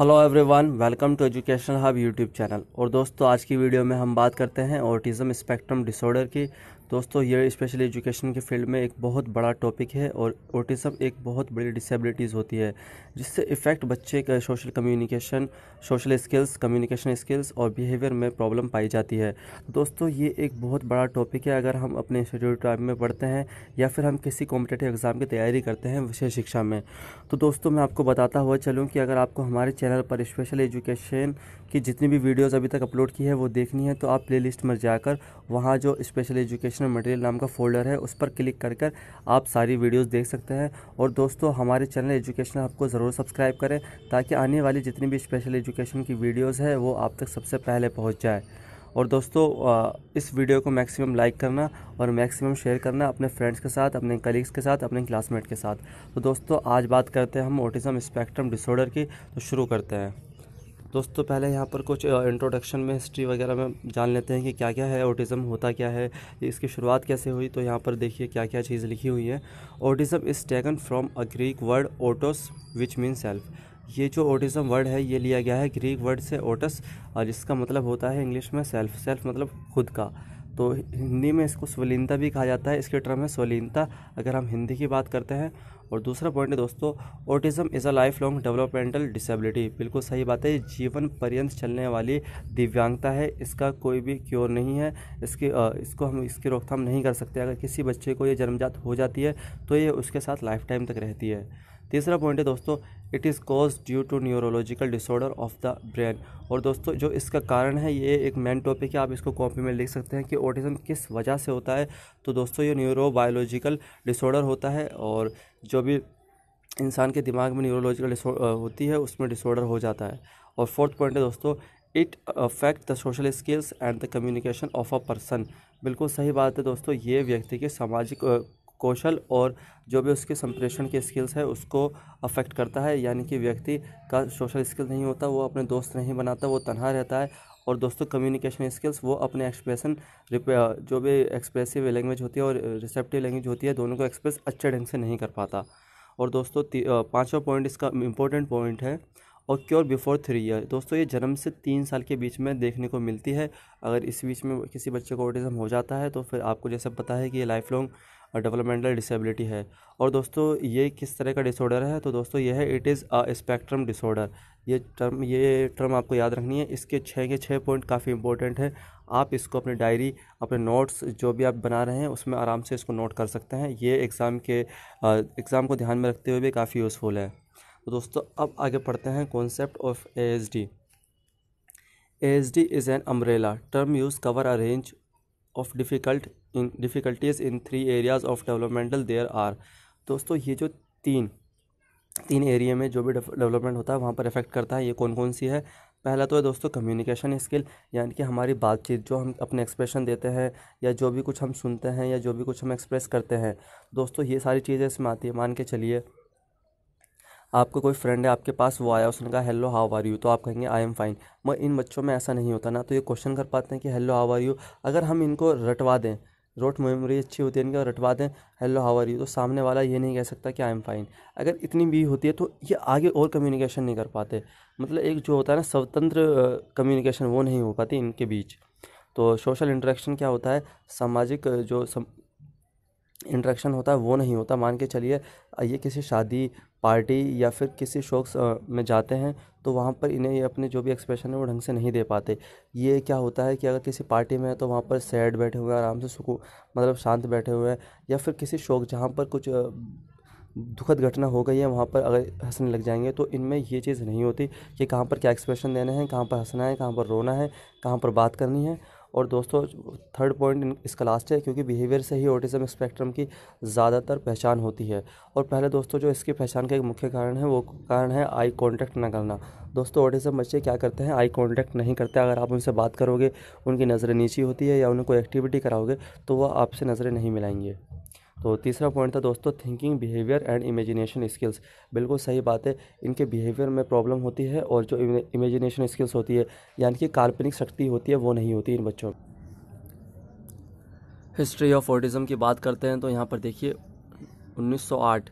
hello everyone welcome to Education Hub YouTube channel और दोस्तों आज की वीडियो में हम बात करते हैं ऑटिज़म स्पेक्ट्रम डिसऑर्डर की दोस्तों ये स्पेशल एजुकेशन के फील्ड में एक बहुत बड़ा टॉपिक है और ऑटिज़म एक बहुत बड़ी डिसेबिलिटीज़ होती है जिससे इफ़ेक्ट बच्चे का social communication social skills communication skills और बिहेवियर में प्रॉब्लम पाई जाती है दोस्तों ये एक बहुत बड़ा टॉपिक है अगर हम अपने इंस्टीट्यूट टाइम में पढ़ते हैं या फिर हम किसी कॉम्पिटेटिव एग्ज़ाम की तैयारी करते हैं विशेष शिक्षा में तो दोस्तों मैं आपको बताता हुआ चलूँ कि अगर आपको हमारे चैनल पर स्पेशल एजुकेशन की जितनी भी वीडियोज़ अभी तक अपलोड की है वो देखनी है तो आप प्ले लिस्ट में जाकर वहाँ जो स्पेशल एजुकेशन में मटेरियल नाम का फोल्डर है उस पर क्लिक कर कर आप सारी वीडियोस देख सकते हैं और दोस्तों हमारे चैनल एजुकेशन आपको ज़रूर सब्सक्राइब करें ताकि आने वाली जितनी भी स्पेशल एजुकेशन की वीडियोज़ है वो आप तक सबसे पहले पहुँच जाए और दोस्तों इस वीडियो को मैक्सिमम लाइक करना और मैक्सिमम शेयर करना अपने फ्रेंड्स के साथ अपने कलीग्स के साथ अपने क्लासमेट के साथ तो दोस्तों आज बात करते हैं हम ऑटिज़म स्पेक्ट्रम डिसऑर्डर की तो शुरू करते हैं दोस्तों तो पहले यहाँ पर कुछ इंट्रोडक्शन में हिस्ट्री वगैरह में जान लेते हैं कि क्या क्या है ऑटिज़म होता क्या है इसकी शुरुआत कैसे हुई तो यहाँ पर देखिए क्या क्या चीज़ लिखी हुई है autism is taken from a Greek word autos which mean self ये जो ऑटिज़म वर्ड है ये लिया गया है ग्रीक वर्ड से ओटस और जिसका मतलब होता है इंग्लिश में सेल्फ सेल्फ मतलब खुद का तो हिंदी में इसको स्वलीनता भी कहा जाता है इसके टर्म है स्वलीनता अगर हम हिंदी की बात करते हैं और दूसरा पॉइंट है दोस्तों autism is a life long developmental disability बिल्कुल सही बात है जीवन पर्यंत चलने वाली दिव्यांगता है इसका कोई भी क्योर नहीं है इसके इसको हम इसकी रोकथाम नहीं कर सकते अगर किसी बच्चे को ये जन्मजात हो जाती है तो ये उसके साथ लाइफ टाइम तक रहती है तीसरा पॉइंट है दोस्तों it is cause due to neurological disorder of the brain और दोस्तों जो इसका कारण है ये एक मेन टॉपिक है आप इसको कॉपी में लिख सकते हैं कि ऑटिज़म किस वजह से होता है तो दोस्तों ये न्यूरोबायोलॉजिकल डिसऑर्डर होता है और जो भी इंसान के दिमाग में न्यूरोलॉजिकल होती है उसमें डिसऑर्डर हो जाता है और फोर्थ पॉइंट है दोस्तों it affect the social skills and the communication of a person बिल्कुल सही बात है दोस्तों ये व्यक्ति के सामाजिक कौशल और जो भी उसके संप्रेषण के स्किल्स है उसको अफेक्ट करता है यानी कि व्यक्ति का सोशल स्किल नहीं होता वो अपने दोस्त नहीं बनाता वो तनहा रहता है और दोस्तों कम्युनिकेशन स्किल्स वो अपने एक्सप्रेशन जो भी एक्सप्रेसिव लैंग्वेज होती है और रिसेप्टिव लैंग्वेज होती है दोनों को एक्सप्रेस अच्छे ढंग से नहीं कर पाता और दोस्तों पाँचवा पॉइंट इसका इम्पोर्टेंट पॉइंट है और क्योर बिफोर थ्री ईयर दोस्तों ये जन्म से तीन साल के बीच में देखने को मिलती है अगर इस बीच में किसी बच्चे को ऑटिज्म हो जाता है तो फिर आपको जैसे पता है कि ये लाइफ लॉन्ग डेवलपमेंटल डिसेबिलिटी है और दोस्तों ये किस तरह का डिसऑर्डर है तो दोस्तों यह है it is a spectrum disorder ये टर्म ये टर्म आपको याद रखनी है इसके छः के छः पॉइंट काफ़ी इंपॉर्टेंट है आप इसको अपने डायरी अपने नोट्स जो भी आप बना रहे हैं उसमें आराम से इसको नोट कर सकते हैं ये एग्ज़ाम के एग्ज़ाम को ध्यान में रखते हुए भी काफ़ी यूज़फुल है तो दोस्तों अब आगे पढ़ते हैं concept of A S D ASD is an umbrella term used cover a range of difficult in difficulties in three areas of developmental there are दोस्तों ये जो तीन तीन एरिया में जो भी डेवलपमेंट होता है वहाँ पर इफेक्ट करता है ये कौन कौन सी है पहला तो है दोस्तों कम्युनिकेशन स्किल यानी कि हमारी बातचीत जो हम अपने एक्सप्रेशन देते हैं या जो भी कुछ हम सुनते हैं या जो भी कुछ हम एक्सप्रेस करते हैं दोस्तों ये सारी चीज़ें इसमें आती है मान के चलिए आपको कोई फ्रेंड है आपके पास वो आया उसने कहा हेलो हाउ आर यू तो आप कहेंगे आई एम फाइन मगर इन बच्चों में ऐसा नहीं होता ना तो ये क्वेश्चन कर पाते हैं कि हेलो हाउ आर यू अगर हम इनको रटवा दें रोट मेमोरी अच्छी होती है और रटवा दें हेलो हाउ आर यू तो सामने वाला ये नहीं कह सकता कि आई एम फाइन अगर इतनी भी होती है तो ये आगे और कम्युनिकेशन नहीं कर पाते मतलब एक जो होता है ना स्वतंत्र कम्युनिकेशन वो नहीं हो पाती इनके बीच तो सोशल इंटरेक्शन क्या होता है सामाजिक जो सम, इंट्रैक्शन होता है वो नहीं होता मान के चलिए ये किसी शादी पार्टी या फिर किसी शौक में जाते हैं तो वहाँ पर इन्हें ये अपने जो भी एक्सप्रेशन है वो ढंग से नहीं दे पाते ये क्या होता है कि अगर किसी पार्टी में है तो वहाँ पर सैड बैठे हुए आराम से सुकून मतलब शांत बैठे हुए हैं या फिर किसी शौक जहाँ पर कुछ दुखद घटना हो गई है वहाँ पर अगर हंसने लग जाएंगे तो इनमें ये चीज़ नहीं होती कि कहाँ पर क्या एक्सप्रेशन देना है कहाँ पर हंसना है कहाँ पर रोना है कहाँ पर बात करनी है और दोस्तों थर्ड पॉइंट इसका लास्ट है क्योंकि बिहेवियर से ही ऑटिज़म स्पेक्ट्रम की ज़्यादातर पहचान होती है और पहले दोस्तों जो इसकी पहचान का एक मुख्य कारण है वो कारण है आई कॉन्टैक्ट न करना दोस्तों ऑटिज़म बच्चे क्या करते हैं आई कॉन्टैक्ट नहीं करते अगर आप उनसे बात करोगे उनकी नज़रें नीची होती है या उन्हें कोई एक्टिविटी कराओगे तो वह आपसे नज़रें नहीं मिलाएंगे तो तीसरा पॉइंट था दोस्तों thinking behaviour and imagination skills बिल्कुल सही बात है इनके बिहेवियर में प्रॉब्लम होती है और जो इमेजिनेशन स्किल्स होती है यानी कि काल्पनिक शक्ति होती है वो नहीं होती इन बच्चों हिस्ट्री ऑफ ऑटिज़म की बात करते हैं तो यहाँ पर देखिए 1908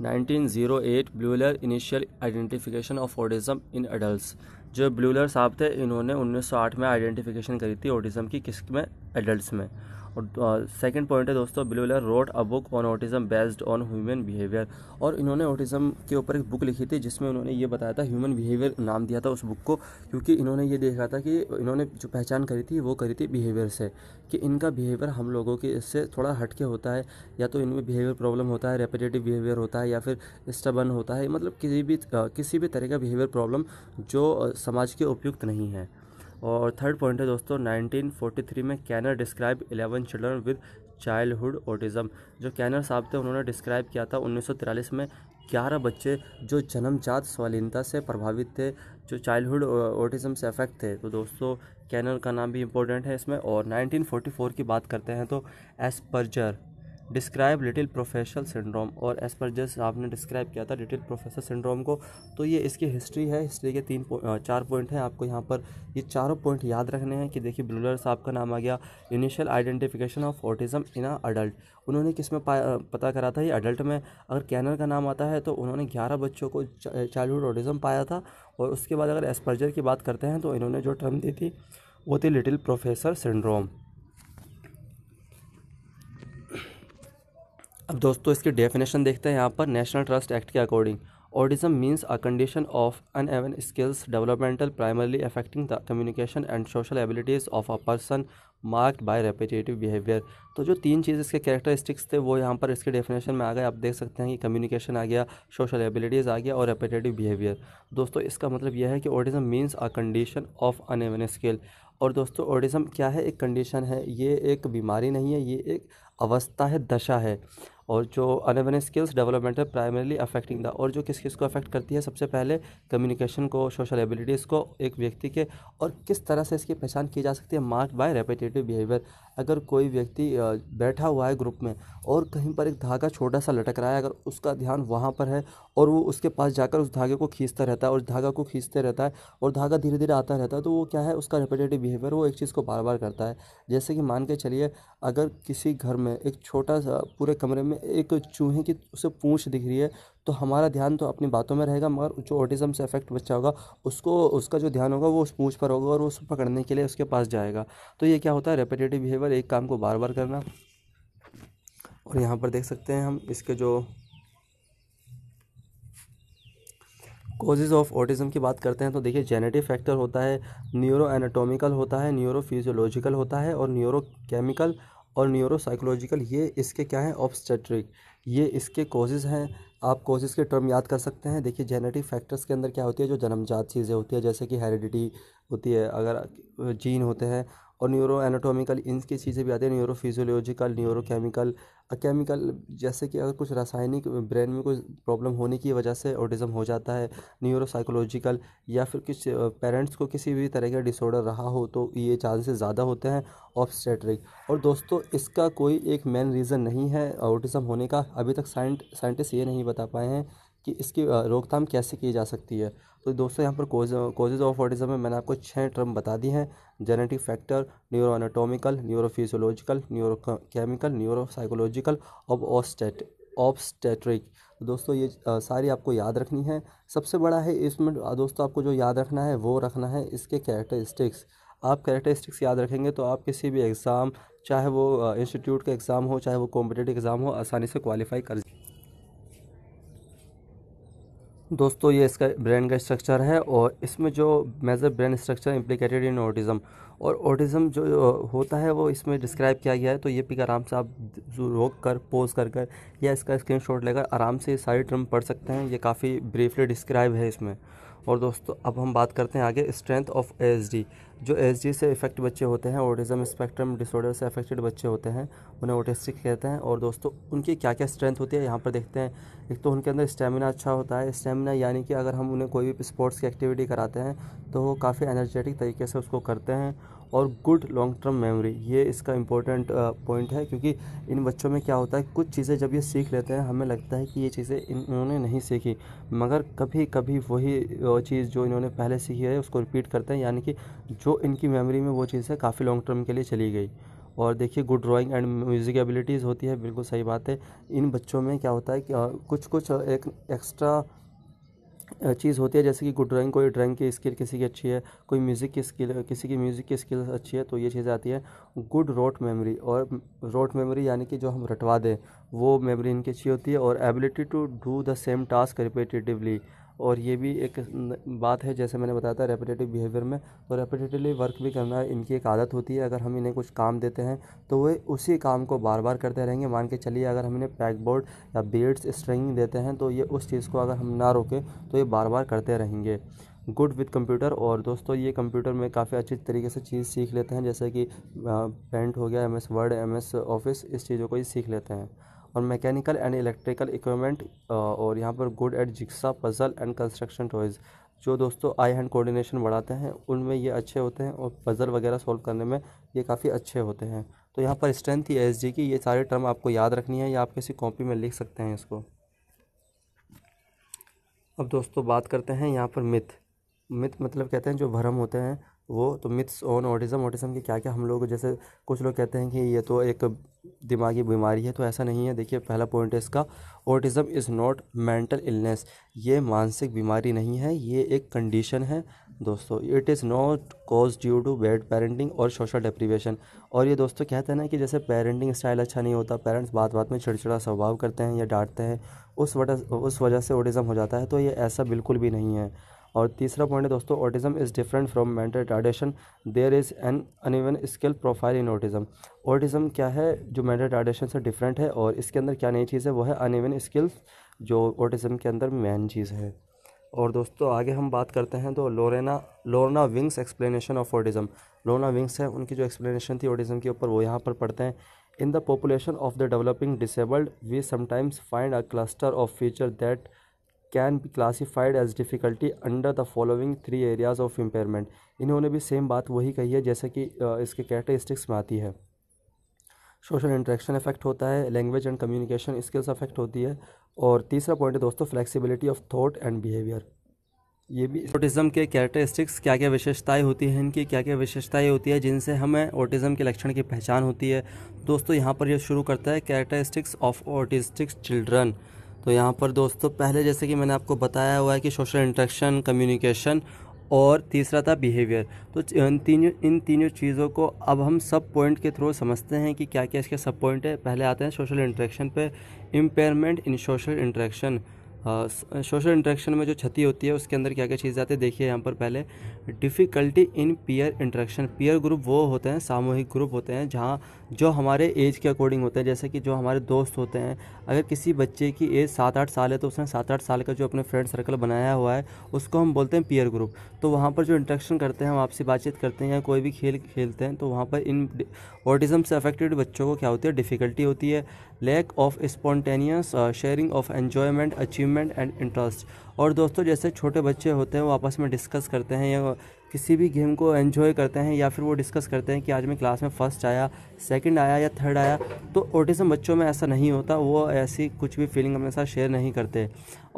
1908 Bleuler initial identification of autism in adults जो ब्लूलर साहब थे इन्होंने 1908 में आइडेंटिफिकेशन करी थी ऑटिज़म की किस में एडल्ट्स में और सेकंड पॉइंट है दोस्तों Bleuler wrote a book on autism based on human behaviour और इन्होंने ऑटिज़म के ऊपर एक बुक लिखी थी जिसमें उन्होंने ये बताया था ह्यूमन बिहेवियर नाम दिया था उस बुक को क्योंकि इन्होंने ये देखा था कि इन्होंने जो पहचान करी थी वो करी थी बिहेवियर से कि इनका बिहेवियर हम लोगों के इससे थोड़ा हटके होता है या तो इनमें बिहेवियर प्रॉब्लम होता है रेपिटेटिव बिहेवियर होता है या फिर स्टबन होता है मतलब किसी भी किसी भी तरह का बिहेवियर प्रॉब्लम जो समाज के उपयुक्त नहीं है और थर्ड पॉइंट है दोस्तों 1943 में Kanner describe 11 children with childhood autism जो कैनर साहब थे उन्होंने डिस्क्राइब किया था उन्नीस में ग्यारह बच्चे जो जन्मजात स्वालीनता से प्रभावित थे जो चाइल्डहुड ऑटिज़म से अफेक्ट थे तो दोस्तों कैनर का नाम भी इम्पोर्टेंट है इसमें और 1944 की बात करते हैं तो Asperger describe little professional syndrome और एज पर जस्ट आपने डिस्क्राइब किया था लिटिल प्रोफेशनल सिंड्रोम को तो ये इसकी हिस्ट्री है हिस्ट्री के तीन चार पॉइंट हैं आपको यहाँ पर ये चारों पॉइंट याद रखने हैं कि देखिए ब्लूलर्स आपका नाम आ गया initial identification of autism in a adult उन्होंने किस में पता करा था ये अडल्ट में अगर कैनर का नाम आता है तो उन्होंने ग्यारह बच्चों को चाइल्डहुड ऑटिज़म पाया था और उसके बाद अगर एस्पर्जर की बात करते हैं तो इन्होंने जो टर्म दी थी वो थी लिटिल प्रोफेसर सिंड्रोम अब दोस्तों इसकी डेफिनेशन देखते हैं यहाँ पर नेशनल ट्रस्ट एक्ट के according autism means a condition of uneven skills developmental primarily affecting the communication and social abilities of a person marked by repetitive behaviour तो जो तीन चीज़ इसके कैरेक्टरिस्टिक्स थे वो यहाँ पर इसके डेफिनेशन में आ गए आप देख सकते हैं कि कम्युनिकेशन आ गया सोशल एबिलिटीज़ आ गया और रेपिटेटिव बिहेवियर दोस्तों इसका मतलब यह है कि autism means a condition of uneven skill और दोस्तों ऑडिज्म क्या है एक कंडीशन है ये एक बीमारी नहीं है ये एक अवस्था है दशा है और जो अनएवन स्किल्स डेवलपमेंट है प्राइमरीली अफेक्टिंग द और जो किस किस को अफेक्ट करती है सबसे पहले कम्युनिकेशन को सोशल एबिलिटीज़ को एक व्यक्ति के और किस तरह से इसकी पहचान की जा सकती है मार्क बाय रेपिटेटिव बिहेवियर अगर कोई व्यक्ति बैठा हुआ है ग्रुप में और कहीं पर एक धागा छोटा सा लटक रहा है अगर उसका ध्यान वहाँ पर है और वो उसके पास जाकर उस धागे को खींचता रहता है और धागा को खींचते रहता है और धागा धीरे धीरे आता रहता है तो वो क्या है उसका रेपिटेटिव बिहेवियर वो एक चीज़ को बार बार करता है जैसे कि मान के चलिए अगर किसी घर में एक छोटा सा पूरे कमरे में एक चूहे की उसे पूँछ दिख रही है तो हमारा ध्यान तो अपनी बातों में रहेगा मगर जो ऑटिज़म से अफेक्ट बच्चा होगा उसको उसका जो ध्यान होगा वो उस पूँछ पर होगा और उसको पकड़ने के लिए उसके पास जाएगा तो ये क्या होता है रेपिटेटिव बिहेवियर एक काम को बार बार करना और यहाँ पर देख सकते हैं हम इसके जो कॉजेज़ ऑफ ऑटिज़म की बात करते हैं तो देखिए जेनेटिक फैक्टर होता है न्यूरो एनाटोमिकल होता है न्यूरो फिजियोलॉजिकल होता है और न्यूरो केमिकल और न्यूरोसाइकोलॉजिकल ये इसके क्या है ऑब्स्टेट्रिक ये इसके कोजेज़ हैं आप कोजेज़ के टर्म याद कर सकते हैं देखिए जेनेटिक फैक्टर्स के अंदर क्या होती है जो जन्मजात चीज़ें होती है जैसे कि हेरिडिटी होती है अगर जीन होते हैं और न्यूरो एनाटोमिकल इनकी चीज़ें भी आती है neurophysiological neurochemical chemical जैसे कि अगर कुछ रासायनिक ब्रेन में कुछ प्रॉब्लम होने की वजह से ऑटिज़म हो जाता है न्यूरो साइकोलॉजिकल या फिर किस पेरेंट्स को किसी भी तरह का डिसऑर्डर रहा हो तो ये चांसेस ज़्यादा होते हैं ऑब्स्टेट्रिक और दोस्तों इसका कोई एक मेन रीज़न नहीं है ऑटिज़म होने का अभी तक साइंट साइंटिस्ट ये नहीं बता पाए हैं कि इसकी रोकथाम कैसे की जा सकती है तो दोस्तों यहाँ पर कोजेज ऑफ ऑटिज्म में मैंने आपको छः टर्म बता दी हैं genetic factor neuroanatomical neurophysiological neurochemical neuropsychological और ऑस्टेट ऑब्स्टेट्रिक दोस्तों ये सारी आपको याद रखनी है सबसे बड़ा है इसमें दोस्तों आपको जो याद रखना है वो रखना है इसके कैरेक्टरिस्टिक्स आप कैरेक्टरिस्टिक्स याद रखेंगे तो आप किसी भी एग्ज़ाम चाहे वो इंस्टीट्यूट का एग्ज़ाम हो चाहे वो कॉम्पिटेटिव एग्ज़ाम हो आसानी से क्वालिफाई कर दोस्तों ये इसका ब्रेन का स्ट्रक्चर है और इसमें जो major brain structure implicated in autism और ऑटिज़म जो होता है वो इसमें डिस्क्राइब किया गया है तो ये पिक आराम से आप रोक कर पोज कर कर या इसका स्क्रीन शॉट लेकर आराम से सारी टर्म पढ़ सकते हैं ये काफ़ी ब्रीफली डिस्क्राइब है इसमें और दोस्तों अब हम बात करते हैं आगे स्ट्रेंथ ऑफ ए जो एस से इफेक्ट बच्चे होते हैं ऑटिज़म स्पेक्ट्रम डिसऑर्डर से अफेक्टेड बच्चे होते हैं उन्हें ऑटिस्टिक कहते हैं और दोस्तों उनकी क्या क्या स्ट्रेंथ होती है यहाँ पर देखते हैं एक तो उनके अंदर स्टेमिना अच्छा होता है स्टेमिना यानी कि अगर हम उन्हें कोई भी स्पोर्ट्स की एक्टिविटी कराते हैं तो वो काफ़ी एनर्जेटिक तरीके से उसको करते हैं और गुड लॉन्ग टर्म मेमोरी ये इसका इंपॉर्टेंट पॉइंट है क्योंकि इन बच्चों में क्या होता है कुछ चीज़ें जब ये सीख लेते हैं हमें लगता है कि ये चीज़ें इन्होंने नहीं सीखी मगर कभी कभी वही चीज़ जो इन्होंने पहले सीखी है उसको रिपीट करते हैं यानी कि जो इनकी मेमोरी में वो चीज़ है काफ़ी लॉन्ग टर्म के लिए चली गई और देखिए good drawing and music abilities होती है बिल्कुल सही बात है इन बच्चों में क्या होता है कि कुछ कुछ एक एक्स्ट्रा चीज़ होती है जैसे कि गुड ड्राइंग कोई ड्राइंग की स्किल किसी की अच्छी है कोई म्यूज़िक की स्किल किसी की म्यूज़िक की स्किल अच्छी है तो ये चीज़ आती है गुड रोट मेमोरी और रोट मेमोरी यानी कि जो हम रटवा दें वो मेमोरी इनकी अच्छी होती है और ability to do the same task repetitively और ये भी एक बात है जैसे मैंने बताया था रेपिटेटिव बिहेवियर में तो रेपिटेटिवली वर्क भी करना इनकी एक आदत होती है अगर हम इन्हें कुछ काम देते हैं तो वे उसी काम को बार बार करते रहेंगे मान के चलिए अगर हम इन्हें पैकबोर्ड या बीड्स स्ट्रिंग देते हैं तो ये उस चीज़ को अगर हम ना रोकें तो ये बार बार करते रहेंगे गुड विद कंप्यूटर और दोस्तों ये कंप्यूटर में काफ़ी अच्छी तरीके से चीज़ सीख लेते हैं जैसे कि पेंट हो गया M S word M S office इस चीज़ों को ये सीख लेते हैं और मैकेनिकल एंड इलेक्ट्रिकल इक्विपमेंट और यहाँ पर good at jigsaw puzzle and construction toys जो दोस्तों आई हैंड कोऑर्डिनेशन बढ़ाते हैं उनमें ये अच्छे होते हैं और पज़ल वगैरह सॉल्व करने में ये काफ़ी अच्छे होते हैं तो यहाँ पर स्ट्रेंथ या एस की ये सारे टर्म आपको याद रखनी है या आप किसी कॉपी में लिख सकते हैं इसको अब दोस्तों बात करते हैं यहाँ पर मिथ मिथ मतलब कहते हैं जो भरम होते हैं वो तो मिथ्स ऑन ऑटिज़म ऑटिज़म के क्या क्या हम लोग जैसे कुछ लोग कहते हैं कि ये तो एक दिमागी बीमारी है तो ऐसा नहीं है देखिए पहला पॉइंट है इसका autism is not mental illness ये मानसिक बीमारी नहीं है ये एक कंडीशन है दोस्तों it is not cause due to bad parenting और सोशल डिप्रीवेशन और ये दोस्तों कहते हैं ना कि जैसे पेरेंटिंग स्टाइल अच्छा नहीं होता पेरेंट्स बात बात में छिड़छिड़ा स्वभाव करते हैं या डांटते हैं उस वजह उस वजह से ऑटिज़म हो जाता है तो ये ऐसा बिल्कुल भी नहीं है और तीसरा पॉइंट है दोस्तों autism is different from mental retardation there is an uneven skill profile in autism autism क्या है जो मेंटल रिटार्डेशन से डिफरेंट है और इसके अंदर क्या नई चीज़ है वो है अनइवन स्किल्स जो ऑटिज्म के अंदर मेन चीज़ है और दोस्तों आगे हम बात करते हैं तो Lorena Lorna Wing's explanation of autism Lorna Wing's है उनकी जो एक्सप्लेनेशन थी ऑटिज़म के ऊपर वो यहाँ पर पढ़ते हैं in the population of the developing disabled we sometimes find a cluster of feature that can be classified as difficulty under the following three areas of impairment इन्होंने भी सेम बात वही कही है जैसे कि इसके कैरेक्टरिस्टिक्स में आती है सोशल इंट्रैक्शन इफेक्ट होता है language and communication skills affect होती है और तीसरा पॉइंट है दोस्तों flexibility of thought and behaviour ये भी ऑटिज़म के कैरेक्टरिस्टिक्स क्या क्या विशेषताएं होती हैं इनकी क्या क्या विशेषताएं होती है जिनसे हमें ऑटिज़म के लक्षण की पहचान होती है दोस्तों यहाँ पर यह शुरू करता है कैरेक्टरिस्टिक्स ऑफ ऑटिस्टिक्स चिल्ड्रन तो यहाँ पर दोस्तों पहले जैसे कि मैंने आपको बताया हुआ है कि सोशल इंट्रैक्शन कम्युनिकेशन और तीसरा था बिहेवियर तो इन तीनों इन तीनों चीज़ों को अब हम सब पॉइंट के थ्रू समझते हैं कि क्या क्या इसके सब पॉइंट है पहले आते हैं सोशल इंट्रैक्शन पे इम्पेयरमेंट इन सोशल इंट्रैक्शन हाँ, सोशल इंटरेक्शन में जो क्षति होती है उसके अंदर क्या क्या चीज़ आती है देखिए यहाँ पर पहले difficulty in peer interaction peer group वो होते हैं सामूहिक ग्रुप होते हैं जहाँ जो हमारे एज के अकॉर्डिंग होते हैं जैसे कि जो हमारे दोस्त होते हैं अगर किसी बच्चे की एज सात आठ साल है तो उसने सात आठ साल का जो अपने फ्रेंड सर्कल बनाया हुआ है उसको हम बोलते हैं पीयर ग्रुप तो वहाँ पर जो इंटरेक्शन करते हैं हम आपसे बातचीत करते हैं या कोई भी खेल खेलते हैं तो वहाँ पर इन ऑटिज़म से अफेक्टेड बच्चों को क्या होती है डिफ़िकल्टी होती है lack of spontaneous sharing of enjoyment achieve achievement and interest और दोस्तों जैसे छोटे बच्चे होते हैं वो आपस में डिस्कस करते हैं या किसी भी गेम को एंजॉय करते हैं या फिर वो डिस्कस करते हैं कि आज मैं क्लास में फ़र्स्ट आया सेकंड आया या थर्ड आया तो ऑटिज़म बच्चों में ऐसा नहीं होता वो ऐसी कुछ भी फीलिंग अपने साथ शेयर नहीं करते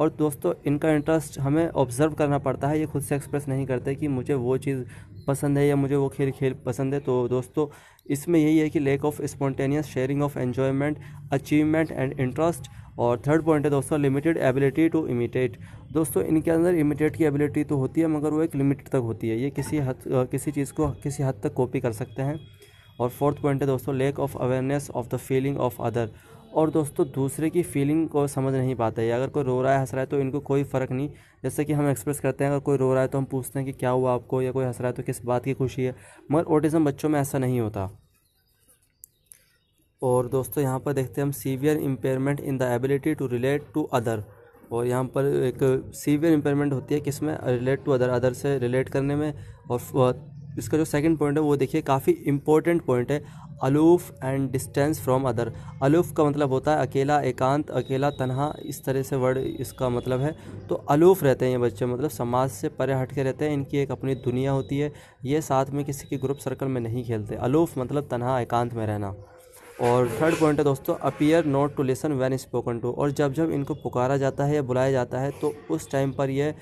और दोस्तों इनका इंटरेस्ट हमें ऑब्ज़र्व करना पड़ता है ये खुद से एक्सप्रेस नहीं करते कि मुझे वो चीज़ पसंद है या मुझे वो खेल खेल पसंद है तो दोस्तों इसमें यही है कि lack of spontaneous sharing of enjoyment achievement and interest और थर्ड पॉइंट है दोस्तों लिमिटेड एबिलिटी टू इमिटेट दोस्तों इनके अंदर इमिटेट की एबिलिटी तो होती है मगर वो एक लिमिट तक होती है ये किसी हद किसी चीज़ को किसी हद तक कॉपी कर सकते हैं और फोर्थ पॉइंट है दोस्तों lack of awareness of the feeling of other और दोस्तों दूसरे की फीलिंग को समझ नहीं पाते अगर कोई रो रहा है हंस रहा है तो इनको कोई फ़र्क नहीं जैसे कि हम एक्सप्रेस करते हैं अगर कोई रो रहा है तो हम पूछते हैं कि क्या हुआ आपको या कोई हंस रहा है तो किस बात की खुशी है मगर ऑटिज़म बच्चों में ऐसा नहीं होता और दोस्तों यहाँ पर देखते हैं हम severe impairment in the ability to relate to other और यहाँ पर एक सीवियर इम्पेयरमेंट होती है किसमें रिलेट टू अदर अदर से रिलेट करने में और इसका जो सेकंड पॉइंट है वो देखिए काफ़ी इंपॉर्टेंट पॉइंट है aloof and distance from other aloof का मतलब होता है अकेला एकांत अकेला तनहा इस तरह से वर्ड इसका मतलब है तो अलूफ रहते हैं ये बच्चे मतलब समाज से परे हट के रहते हैं इनकी एक अपनी दुनिया होती है ये साथ में किसी के ग्रुप सर्कल में नहीं खेलते अलूफ मतलब तनहा एकांत में रहना और थर्ड पॉइंट है दोस्तों appear not to listen when spoken to और जब जब इनको पुकारा जाता है या बुलाया जाता है तो उस टाइम पर ये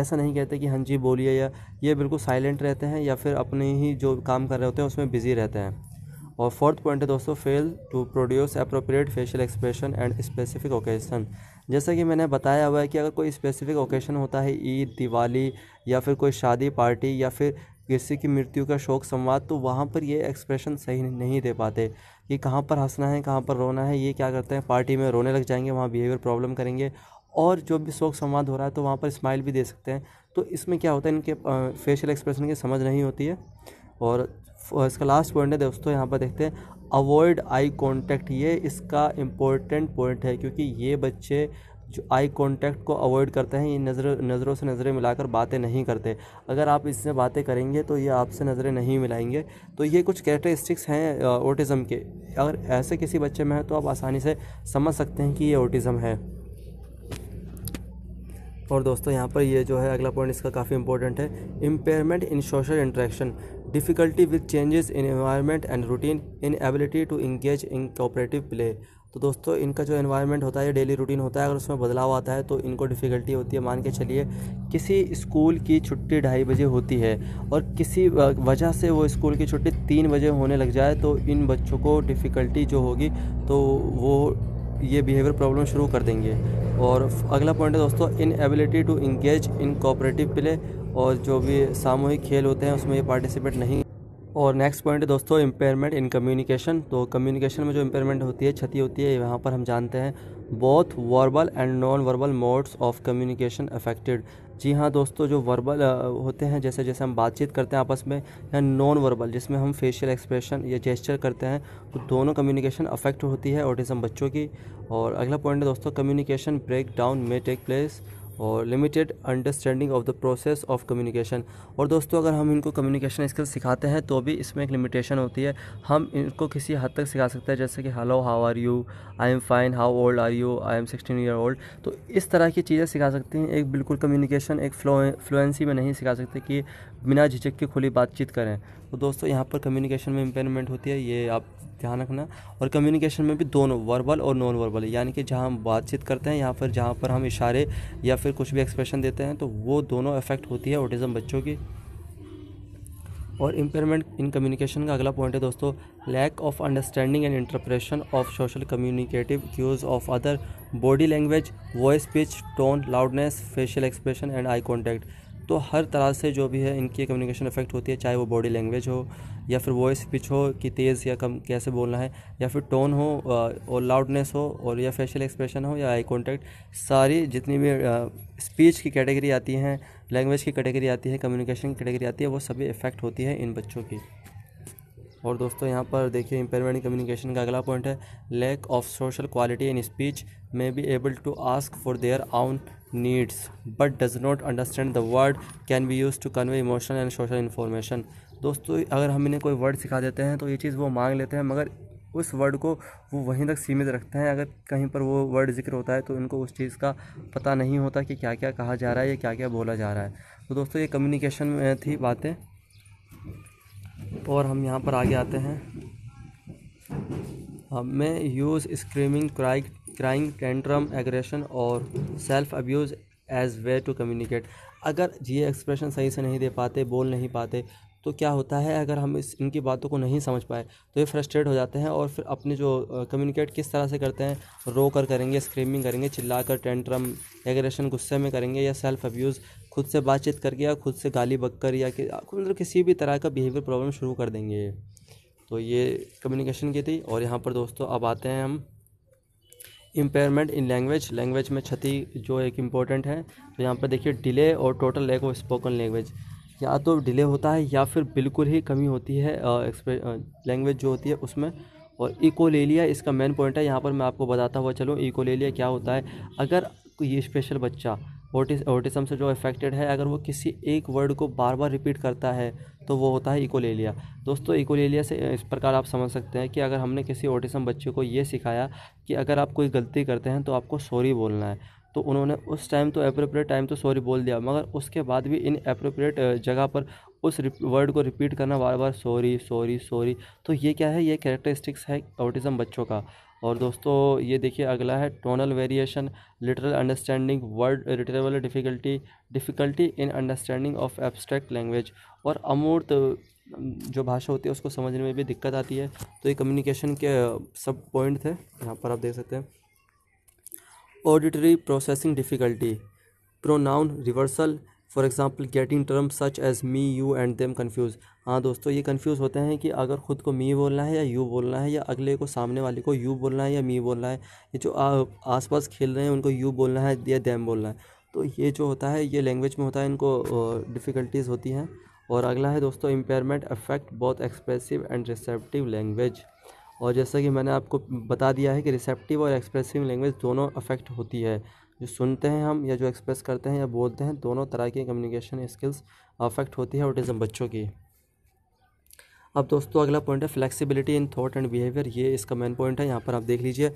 ऐसा नहीं कहते कि हाँ जी बोलिए या ये बिल्कुल साइलेंट रहते हैं या फिर अपने ही जो काम कर रहे होते हैं उसमें बिज़ी रहते हैं और फोर्थ पॉइंट है दोस्तों fail to produce appropriate facial expression and specific occasion जैसा कि मैंने बताया हुआ है कि अगर कोई स्पेसिफिक ओकेज़न होता है ईद दिवाली या फिर कोई शादी पार्टी या फिर किसी की मृत्यु का शोक संवाद तो वहाँ पर ये एक्सप्रेशन सही नहीं दे पाते कि कहाँ पर हंसना है कहाँ पर रोना है ये क्या करते हैं पार्टी में रोने लग जाएंगे वहाँ बिहेवियर प्रॉब्लम करेंगे और जो भी शोक संवाद हो रहा है तो वहाँ पर स्माइल भी दे सकते हैं तो इसमें क्या होता है इनके फेशियल एक्सप्रेशन की समझ नहीं होती है और इसका लास्ट पॉइंट है दोस्तों यहाँ पर देखते हैं अवॉइड आई कॉन्टैक्ट ये इसका इम्पोर्टेंट पॉइंट है क्योंकि ये बच्चे जो आई कांटेक्ट को अवॉइड करते हैं ये नज़र नज़रों से नज़रें मिलाकर बातें नहीं करते अगर आप इससे बातें करेंगे तो ये आपसे नज़रें नहीं मिलाएंगे तो ये कुछ कैरेक्टरिस्टिक्स हैं ऑटिज़म के अगर ऐसे किसी बच्चे में है तो आप आसानी से समझ सकते हैं कि ये ऑटिज़म है और दोस्तों यहाँ पर ये जो है अगला पॉइंट इसका काफ़ी इंपॉर्टेंट है impairment in social interaction difficulty with changes in environment and routine inability to engage in cooperative play तो दोस्तों इनका जो इन्वायरमेंट होता है डेली रूटीन होता है अगर उसमें बदलाव आता है तो इनको डिफ़िकल्टी होती है मान के चलिए किसी स्कूल की छुट्टी ढाई बजे होती है और किसी वजह से वो स्कूल की छुट्टी तीन बजे होने लग जाए तो इन बच्चों को डिफ़िकल्टी जो होगी तो वो ये बिहेवियर प्रॉब्लम शुरू कर देंगे और अगला पॉइंट है दोस्तों inability to engage in cooperative play और जो भी सामूहिक खेल होते हैं उसमें ये पार्टिसिपेट नहीं और नेक्स्ट पॉइंट दोस्तों इम्पेयरमेंट इन कम्युनिकेशन तो कम्युनिकेशन में जो इम्पेयरमेंट होती है क्षति होती है यहाँ पर हम जानते हैं both verbal and non verbal modes of communication affected जी हाँ दोस्तों जो वर्बल होते हैं जैसे जैसे हम बातचीत करते हैं आपस में या नॉन वर्बल जिसमें हम फेशियल एक्सप्रेशन या जेस्चर करते हैं तो दोनों कम्युनिकेशन अफेक्ट होती है ऑटिज्म बच्चों की और अगला पॉइंट है दोस्तों communication breakdown may take place और limited understanding of the process of communication और दोस्तों अगर हम इनको कम्युनिकेशन स्किल सिखाते हैं तो भी इसमें एक लिमिटेशन होती है हम इनको किसी हद तक सिखा सकते हैं जैसे कि hello how are you I am fine how old are you I am sixteen year old तो इस तरह की चीज़ें सिखा सकते हैं एक बिल्कुल कम्युनिकेशन एक फ्लो फ्लुएंसी में नहीं सिखा सकते कि बिना झिझक के खुली बातचीत करें तो दोस्तों यहाँ पर कम्युनिकेशन में इम्पेनमेंट होती है ये आप ध्यान रखना और कम्युनिकेशन में भी दोनों वर्बल और नॉन वर्बल यानी कि जहाँ हम बातचीत करते हैं या फिर जहाँ पर हम इशारे या फिर कुछ भी एक्सप्रेशन देते हैं तो वो दोनों इफेक्ट होती है ऑटिज़म बच्चों की और इम्पेयरमेंट इन कम्युनिकेशन का अगला पॉइंट है दोस्तों lack of understanding and interpretation of social communicative cues of other body language voice pitch tone loudness facial expression and eye contact तो हर तरह से जो भी है इनकी कम्युनिकेशन इफेक्ट होती है चाहे वो बॉडी लैंग्वेज हो या फिर वॉइस पिच हो कि तेज़ या कम कैसे बोलना है या फिर टोन हो और लाउडनेस हो और या फेशियल एक्सप्रेशन हो या आई कॉन्टैक्ट सारी जितनी भी स्पीच की कैटेगरी आती हैं लैंग्वेज की कैटेगरी आती है कम्युनिकेशन की कैटेगरी आती है वो सभी इफ़ेक्ट होती है इन बच्चों की और दोस्तों यहाँ पर देखिए इम्पेयरमेंट कम्युनिकेशन का अगला पॉइंट है lack of social quality in speech may be able to ask for their own needs but does not understand the word can be use to convey emotional and social information दोस्तों अगर हम इन्हें कोई word सिखा देते हैं तो ये चीज़ वो मांग लेते हैं मगर उस वर्ड को वो वहीं तक सीमित रखते हैं अगर कहीं पर वो वर्ड जिक्र होता है तो इनको उस चीज़ का पता नहीं होता कि क्या क्या कहा जा रहा है या क्या क्या बोला जा रहा है तो दोस्तों ये कम्युनिकेशन में थी बातें और हम यहाँ पर आगे आते हैं में यूज़ स्क्रीमिंग क्राइक क्राइंग टेंट्रम एग्रेशन और self abuse as way to communicate अगर ये एक्सप्रेशन सही से नहीं दे पाते बोल नहीं पाते तो क्या होता है अगर हम इस इनकी बातों को नहीं समझ पाए तो ये फ्रस्ट्रेट हो जाते हैं और फिर अपने जो कम्युनिकेट किस तरह से करते हैं रो कर करेंगे स्क्रीमिंग करेंगे चिल्ला कर टेंट्रम एग्रेशन गुस्से में करेंगे या सेल्फ अब्यूज़ खुद से बातचीत करके या खुद से गाली बक कर या कि मतलब किसी भी तरह का बिहेवियर प्रॉब्लम शुरू कर देंगे तो ये कम्युनिकेशन की थी और यहाँ पर दोस्तों अब आते हैं हम इम्पेयरमेंट इन लैंग्वेज लैंग्वेज में क्षति जो एक इम्पोर्टेंट है तो यहाँ पर देखिए डिले और total lack of spoken language या तो डिले होता है या फिर बिल्कुल ही कमी होती है लैंग्वेज जो होती है उसमें और इकोलेलिया इसका मेन पॉइंट है यहाँ पर मैं आपको बताता हुआ चलूँ इकोलेलिया क्या होता है अगर ये स्पेशल बच्चा ऑटिस ऑटिज़म से जो अफेक्टेड है अगर वो किसी एक वर्ड को बार बार रिपीट करता है तो वो होता है इकोलेलिया दोस्तों इकोलेलिया से इस प्रकार आप समझ सकते हैं कि अगर हमने किसी ऑटिज़म बच्चे को ये सिखाया कि अगर आप कोई गलती करते हैं तो आपको सॉरी बोलना है तो उन्होंने उस टाइम तो अप्रोप्रिएट टाइम तो सॉरी बोल दिया मगर उसके बाद भी इन अप्रोप्रिएट जगह पर उस वर्ड को रिपीट करना बार बार सॉरी सॉरी सॉरी तो ये क्या है ये कैरेक्टरिस्टिक्स है ऑटिज़म बच्चों का और दोस्तों ये देखिए अगला है tonal variation literal understanding word retrieval difficulty difficulty in understanding of abstract language और अमूर्त जो भाषा होती है उसको समझने में भी दिक्कत आती है तो ये कम्युनिकेशन के सब पॉइंट थे यहाँ पर आप देख सकते हैं auditory processing difficulty pronoun reversal for example getting term such as me you and them confuse हाँ दोस्तों ये कन्फ्यूज़ होते हैं कि अगर ख़ुद को मी बोलना है या यू बोलना है या अगले को सामने वाले को यू बोलना है या मी बोलना है ये जो पास खेल रहे हैं उनको यू बोलना है या देम बोलना है तो ये जो होता है ये लैंग्वेज में होता है इनको डिफ़िकल्टीज़ होती हैं और अगला है दोस्तों इम्पेयरमेंट अफेक्ट बहुत एक्सप्रेसिव एंड रिसेप्टिव लैंग्वेज और जैसा कि मैंने आपको बता दिया है कि रिसेप्टिव और एक्सप्रेसिव लैंग्वेज दोनों अफेक्ट होती है जो सुनते हैं हम या जो एक्सप्रेस करते हैं या बोलते हैं दोनों तरह की कम्युनिकेशन स्किल्स अफेक्ट होती है ऑटिज़म बच्चों की अब दोस्तों अगला पॉइंट है flexibility in thought and behaviour ये इसका मेन पॉइंट है यहाँ पर आप देख लीजिए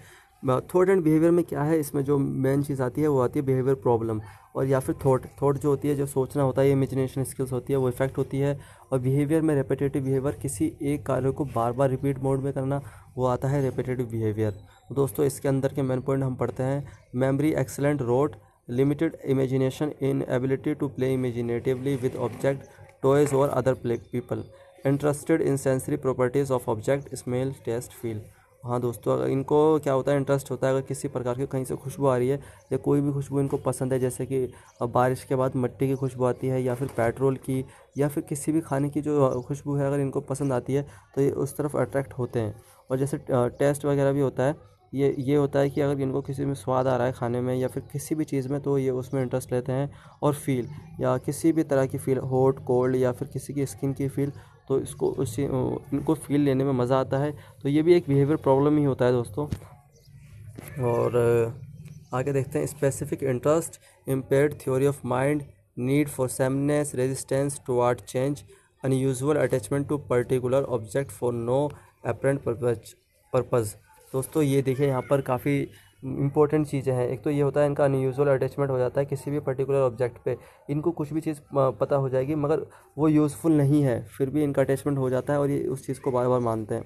थॉट एंड बिहेवियर में क्या है इसमें जो मेन चीज़ आती है वो आती है बिहेवियर प्रॉब्लम और या फिर थॉट थॉट जो होती है जो सोचना होता है इमेजिनेशन स्किल्स होती है वो इफेक्ट होती है और बिहेवियर में रेपिटेटिव बिहेवियर किसी एक कार्य को बार बार रिपीट मोड में करना वो आता है रेपिटेटिव बिहेवियर दोस्तों इसके अंदर के मेन पॉइंट हम पढ़ते हैं memory excellent rote limited imagination inability to play imaginatively with object toys और other people interested in sensory properties of object smell taste feel हाँ दोस्तों अगर इनको क्या होता है इंटरेस्ट होता है अगर किसी प्रकार की कहीं से खुशबू आ रही है या कोई भी खुशबू इनको पसंद है जैसे कि बारिश के बाद मिट्टी की खुशबू आती है या फिर पेट्रोल की या फिर किसी भी खाने की जो खुशबू है अगर इनको पसंद आती है तो ये उस तरफ अट्रैक्ट होते हैं और जैसे टेस्ट वगैरह भी होता है ये ये होता है कि अगर इनको किसी में स्वाद आ रहा है खाने में या फिर किसी भी चीज़ में तो ये उसमें इंटरेस्ट लेते हैं और फील या किसी भी तरह की फील हॉट कोल्ड या फिर किसी की स्किन की फील तो इसको उस इनको फील लेने में मज़ा आता है तो ये भी एक बिहेवियर प्रॉब्लम ही होता है दोस्तों और आगे देखते हैं specific interest impaired theory of mind need for sameness resistance to art change unusual attachment to particular object for no apparent purpose दोस्तों ये देखिए यहाँ पर काफ़ी इंपॉर्टेंट चीज़ें हैं एक तो ये होता है इनका अनयूजल अटैचमेंट हो जाता है किसी भी पर्टिकुलर ऑब्जेक्ट पे इनको कुछ भी चीज़ पता हो जाएगी मगर वो यूज़फुल नहीं है फिर भी इनका अटैचमेंट हो जाता है और ये उस चीज़ को बार बार मानते हैं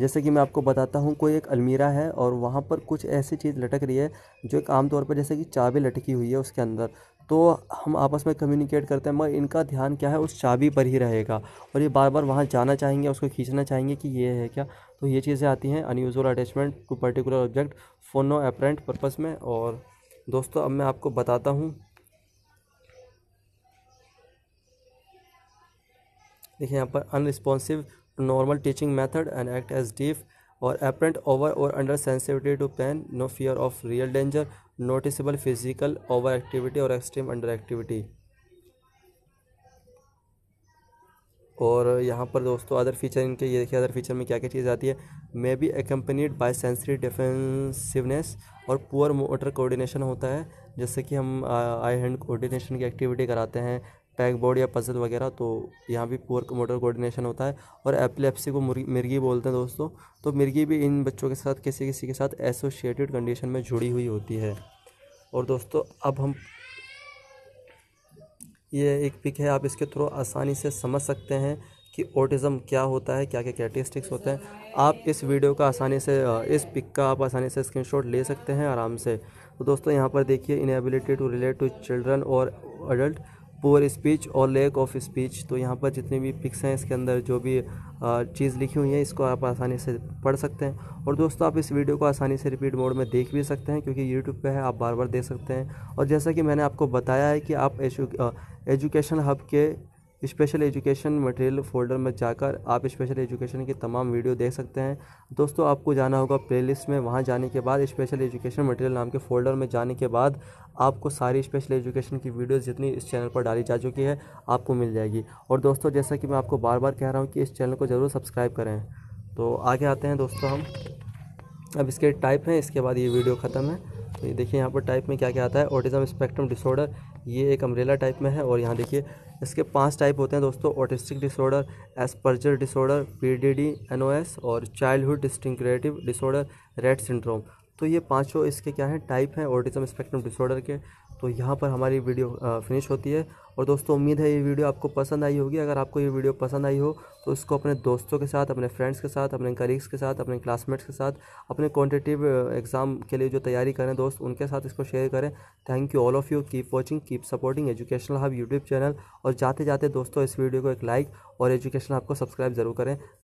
जैसे कि मैं आपको बताता हूँ कोई एक अलमीरा है और वहाँ पर कुछ ऐसी चीज़ लटक रही है जो एक आमतौर पर जैसे कि चाबी लटकी हुई है उसके अंदर तो हम आपस में कम्युनिकेट करते हैं मगर इनका ध्यान क्या है उस चाबी पर ही रहेगा और ये बार बार वहाँ जाना चाहेंगे उसको खींचना चाहेंगे कि ये है क्या तो ये चीज़ें आती हैं unusual attachment to particular object for no apparent purpose में और दोस्तों अब मैं आपको बताता हूँ देखिए यहाँ पर unresponsive normal teaching method and act as deaf और अपरेंट ओवर और under sensitivity to pain no fear of real danger noticeable physical over activity और एक्सट्रीम अंडर एक्टिविटी और यहाँ पर दोस्तों अदर फीचर इनके ये देखिए अदर फीचर में क्या क्या चीज़ आती है may be accompanied by sensory defensiveness और पुअर मोटर कोऑर्डिनेशन होता है जैसे कि हम आई हैंड कोऑर्डिनेशन की एक्टिविटी कराते हैं टैग बोर्ड या पजल वगैरह तो यहाँ भी पुअर मोटर कोऑर्डिनेशन होता है और एपलेप्सी को मिर्गी बोलते हैं दोस्तों तो मिर्गी भी इन बच्चों के साथ किसी किसी के साथ एसोशिएटेड कंडीशन में जुड़ी हुई होती है और दोस्तों अब हम ये एक पिक है आप इसके थ्रू आसानी से समझ सकते हैं कि ऑटिज़म क्या होता है क्या क्या कैरेटिस्टिक्स होते हैं आप इस वीडियो का आसानी से इस पिक का आप आसानी से स्क्रीनशॉट ले सकते हैं आराम से तो दोस्तों यहाँ पर देखिए inability to relate to children और अडल्ट पोअर स्पीच और लैक ऑफ स्पीच तो यहाँ पर जितने भी पिक्स हैं इसके अंदर जो भी चीज़ लिखी हुई है इसको आप आसानी से पढ़ सकते हैं और दोस्तों आप इस वीडियो को आसानी से रिपीट मोड में देख भी सकते हैं क्योंकि यूट्यूब पे है आप बार बार देख सकते हैं और जैसा कि मैंने आपको बताया है कि आप एजुकेशन हब के स्पेशल एजुकेशन मटेरियल फोल्डर में जाकर आप स्पेशल एजुकेशन की तमाम वीडियो देख सकते हैं दोस्तों आपको जाना होगा प्लेलिस्ट में वहाँ जाने के बाद स्पेशल एजुकेशन मटेरियल नाम के फोल्डर में जाने के बाद आपको सारी स्पेशल एजुकेशन की वीडियो जितनी इस चैनल पर डाली जा चुकी है आपको मिल जाएगी और दोस्तों जैसा कि मैं आपको बार बार कह रहा हूँ कि इस चैनल को ज़रूर सब्सक्राइब करें तो आगे आते हैं दोस्तों हम अब इसके टाइप हैं इसके बाद ये वीडियो ख़त्म है तो ये देखिए यहाँ पर टाइप में क्या क्या आता है ऑटिज़म स्पेक्ट्रम डिसऑर्डर ये एक अम्ब्रेला टाइप में है और यहाँ देखिए इसके पांच टाइप होते हैं दोस्तों autistic disorder Asperger disorder PDD NOS और childhood disintegrative disorder Rett syndrome तो ये पांचों इसके क्या हैं टाइप हैं ऑटिज़म स्पेक्ट्रम डिसऑर्डर के तो यहाँ पर हमारी वीडियो फिनिश होती है और दोस्तों उम्मीद है ये वीडियो आपको पसंद आई होगी अगर आपको ये वीडियो पसंद आई हो तो उसको अपने दोस्तों के साथ अपने फ्रेंड्स के साथ अपने कलीग्स के साथ अपने क्लासमेट्स के साथ अपने कॉन्टेटिव एग्ज़ाम uh, के लिए जो तैयारी करें दोस्त उनके साथ इसको शेयर करें thank you all of you keep watching keep supporting educational hub YouTube channel और जाते जाते दोस्तों इस वीडियो को एक लाइक और एजुकेशन आपको सब्सक्राइब ज़रूर करें